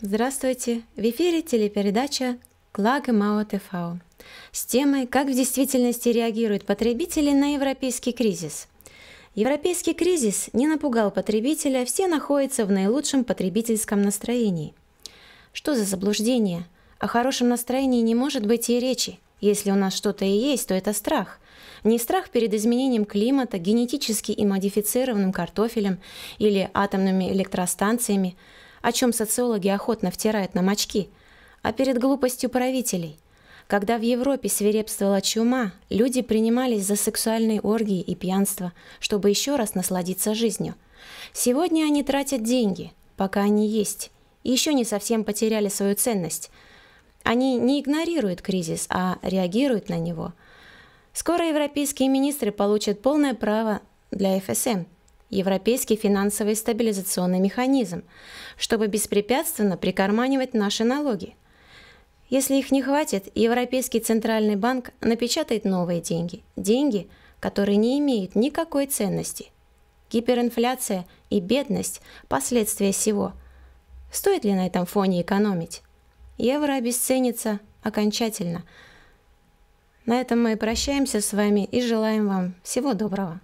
Здравствуйте! В эфире телепередача «Клага Мао Тефао» с темой «Как в действительности реагируют потребители на европейский кризис». Европейский кризис не напугал потребителя, все находятся в наилучшем потребительском настроении. Что за заблуждение? О хорошем настроении не может быть и речи. Если у нас что-то и есть, то это страх. Не страх перед изменением климата, генетически и модифицированным картофелем или атомными электростанциями – о чем социологи охотно втирают нам очки, а перед глупостью правителей. Когда в Европе свирепствовала чума, люди принимались за сексуальные оргии и пьянство, чтобы еще раз насладиться жизнью. Сегодня они тратят деньги, пока они есть, и еще не совсем потеряли свою ценность. Они не игнорируют кризис, а реагируют на него. Скоро европейские министры получат полное право для ФСМ – Европейский финансовый стабилизационный механизм, чтобы беспрепятственно прикарманивать наши налоги. Если их не хватит, Европейский центральный банк напечатает новые деньги. Деньги, которые не имеют никакой ценности. Гиперинфляция и бедность – последствия всего. Стоит ли на этом фоне экономить? Евро обесценится окончательно. На этом мы прощаемся с вами и желаем вам всего доброго.